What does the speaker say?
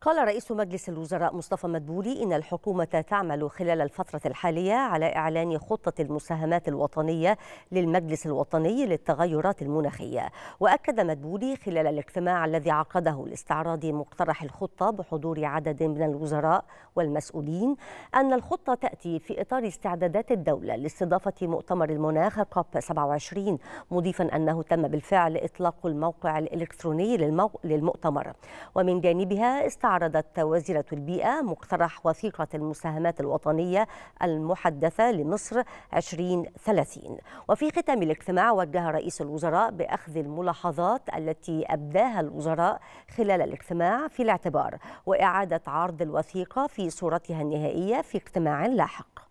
قال رئيس مجلس الوزراء مصطفى مدبولي إن الحكومة تعمل خلال الفترة الحالية على إعلان خطة المساهمات الوطنية للمجلس الوطني للتغيرات المناخية وأكد مدبولي خلال الاجتماع الذي عقده لاستعراض مقترح الخطة بحضور عدد من الوزراء والمسؤولين أن الخطة تأتي في إطار استعدادات الدولة لاستضافة مؤتمر المناخ كوب 27 مضيفا أنه تم بالفعل إطلاق الموقع الإلكتروني للمؤتمر ومن جانبها استعراض استعرضت وزيرة البيئة مقترح وثيقة المساهمات الوطنية المحدثة لمصر 2030 وفي ختام الاجتماع وجه رئيس الوزراء بأخذ الملاحظات التي أبداها الوزراء خلال الاجتماع في الاعتبار وإعادة عرض الوثيقة في صورتها النهائية في اجتماع لاحق